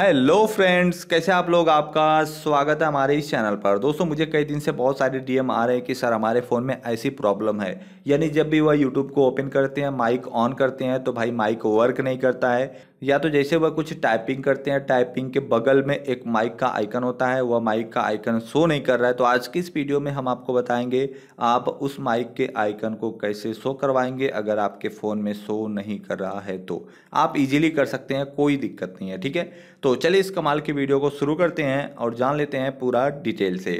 hello friends कैसे आप लोग आपका स्वागत है हमारे इस चैनल पर दोस्तों मुझे कई दिन से बहुत सारे डीएम आ रहे हैं कि सर हमारे फ़ोन में ऐसी प्रॉब्लम है यानी जब भी वह यूट्यूब को ओपन करते हैं माइक ऑन करते हैं तो भाई माइक वर्क नहीं करता है या तो जैसे वह कुछ टाइपिंग करते हैं टाइपिंग के बगल में एक माइक का आइकन होता है वह माइक का आइकन शो नहीं कर रहा है तो आज की इस वीडियो में हम आपको बताएंगे आप उस माइक के आइकन को कैसे शो करवाएंगे अगर आपके फ़ोन में शो नहीं कर रहा है तो आप इजीली कर सकते हैं कोई दिक्कत नहीं है ठीक है तो चलिए इस कमाल की वीडियो को शुरू करते हैं और जान लेते हैं पूरा डिटेल से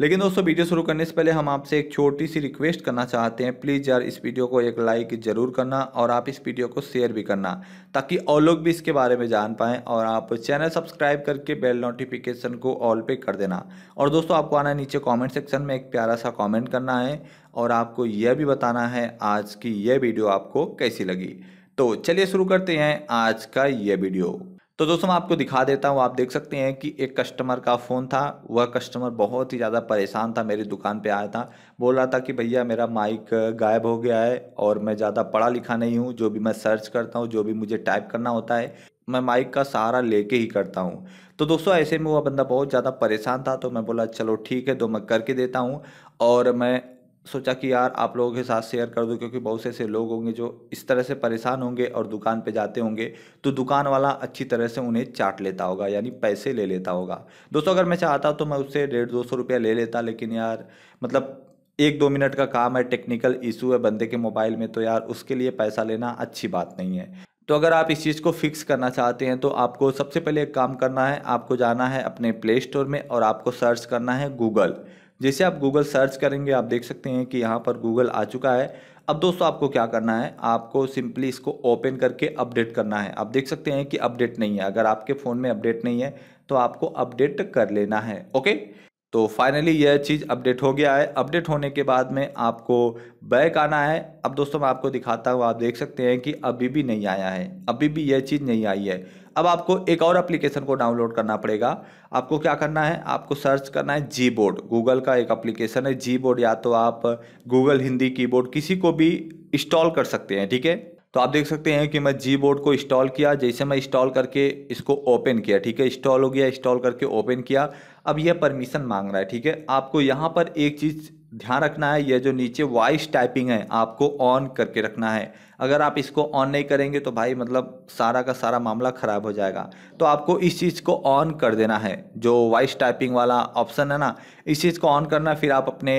लेकिन दोस्तों वीडियो शुरू करने से पहले हम आपसे एक छोटी सी रिक्वेस्ट करना चाहते हैं प्लीज़ यार इस वीडियो को एक लाइक ज़रूर करना और आप इस वीडियो को शेयर भी करना ताकि और लोग भी इसके बारे में जान पाएँ और आप चैनल सब्सक्राइब करके बेल नोटिफिकेशन को ऑल पे कर देना और दोस्तों आपको आना नीचे कॉमेंट सेक्शन में एक प्यारा सा कॉमेंट करना है और आपको यह भी बताना है आज की यह वीडियो आपको कैसी लगी तो चलिए शुरू करते हैं आज का यह वीडियो तो दोस्तों मैं आपको दिखा देता हूँ आप देख सकते हैं कि एक कस्टमर का फ़ोन था वह कस्टमर बहुत ही ज़्यादा परेशान था मेरी दुकान पे आया था बोल रहा था कि भैया मेरा माइक गायब हो गया है और मैं ज़्यादा पढ़ा लिखा नहीं हूँ जो भी मैं सर्च करता हूँ जो भी मुझे टाइप करना होता है मैं माइक का सहारा लेके ही करता हूँ तो दोस्तों ऐसे में वह बंदा बहुत ज़्यादा परेशान था तो मैं बोला चलो ठीक है तो मैं करके देता हूँ और मैं सोचा कि यार आप लोगों के साथ शेयर कर दूँ क्योंकि बहुत से ऐसे लोग होंगे जो इस तरह से परेशान होंगे और दुकान पे जाते होंगे तो दुकान वाला अच्छी तरह से उन्हें चाट लेता होगा यानी पैसे ले लेता होगा दोस्तों अगर मैं चाहता तो मैं उससे डेढ़ दो सौ रुपया ले लेता लेकिन यार मतलब एक दो मिनट का काम है टेक्निकल इशू है बंदे के मोबाइल में तो यार उसके लिए पैसा लेना अच्छी बात नहीं है तो अगर आप इस चीज़ को फिक्स करना चाहते हैं तो आपको सबसे पहले एक काम करना है आपको जाना है अपने प्ले स्टोर में और आपको सर्च करना है गूगल जैसे आप गूगल सर्च करेंगे आप देख सकते हैं कि यहाँ पर गूगल आ चुका है अब दोस्तों आपको क्या करना है आपको सिंपली इसको ओपन करके अपडेट करना है आप देख सकते हैं कि अपडेट नहीं है अगर आपके फ़ोन में अपडेट नहीं है तो आपको अपडेट कर लेना है ओके तो फाइनली यह चीज़ अपडेट हो गया है अपडेट होने के बाद में आपको बैक आना है अब दोस्तों मैं आपको दिखाता हूँ आप देख सकते हैं कि अभी भी नहीं आया है अभी भी यह चीज़ नहीं आई है अब आपको एक और एप्लीकेशन को डाउनलोड करना पड़ेगा आपको क्या करना है आपको सर्च करना है जी बोर्ड गूगल का एक एप्लीकेशन है जी बोर्ड या तो आप गूगल हिंदी बोर्ड किसी को भी इंस्टॉल कर सकते हैं ठीक है तो आप देख सकते हैं कि मैं जी बोर्ड को इंस्टॉल किया जैसे मैं इंस्टॉल करके इसको ओपन किया ठीक है इंस्टॉल हो गया इंस्टॉल करके ओपन किया अब यह परमिशन मांग रहा है ठीक है आपको यहाँ पर एक चीज़ ध्यान रखना है यह जो नीचे वॉइस टाइपिंग है आपको ऑन करके रखना है अगर आप इसको ऑन नहीं करेंगे तो भाई मतलब सारा का सारा मामला ख़राब हो जाएगा तो आपको इस चीज़ को ऑन कर देना है जो वॉइस टाइपिंग वाला ऑप्शन है ना इस चीज़ को ऑन करना फिर आप अपने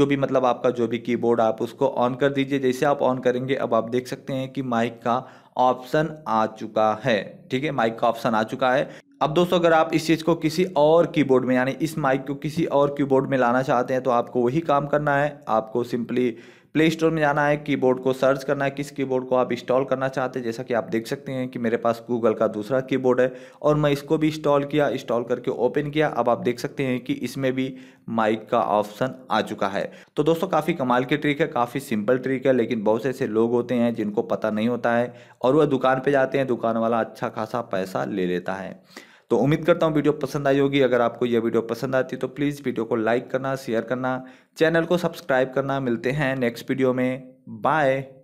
जो भी मतलब आपका जो भी कीबोर्ड आप उसको ऑन कर दीजिए जैसे आप ऑन करेंगे अब आप देख सकते हैं कि माइक का ऑप्शन आ चुका है ठीक है माइक का ऑप्शन आ चुका है अब दोस्तों अगर आप इस चीज़ को किसी और कीबोर्ड में यानी इस माइक को किसी और कीबोर्ड में लाना चाहते हैं तो आपको वही काम करना है आपको सिंपली प्ले स्टोर में जाना है कीबोर्ड को सर्च करना है किस कीबोर्ड को आप इंस्टॉल करना चाहते हैं जैसा कि आप देख सकते हैं कि मेरे पास गूगल का दूसरा कीबोर्ड है और मैं इसको भी इंस्टॉल किया इंस्टॉल करके ओपन किया अब आप देख सकते हैं कि इसमें भी माइक का ऑप्शन आ चुका है तो दोस्तों काफ़ी कमाल की ट्रिक है काफ़ी सिंपल ट्रिक है लेकिन बहुत से ऐसे लोग होते हैं जिनको पता नहीं होता है और वह दुकान पर जाते हैं दुकान वाला अच्छा खासा पैसा ले लेता है तो उम्मीद करता हूँ वीडियो पसंद आई होगी अगर आपको यह वीडियो पसंद आती तो प्लीज़ वीडियो को लाइक करना शेयर करना चैनल को सब्सक्राइब करना मिलते हैं नेक्स्ट वीडियो में बाय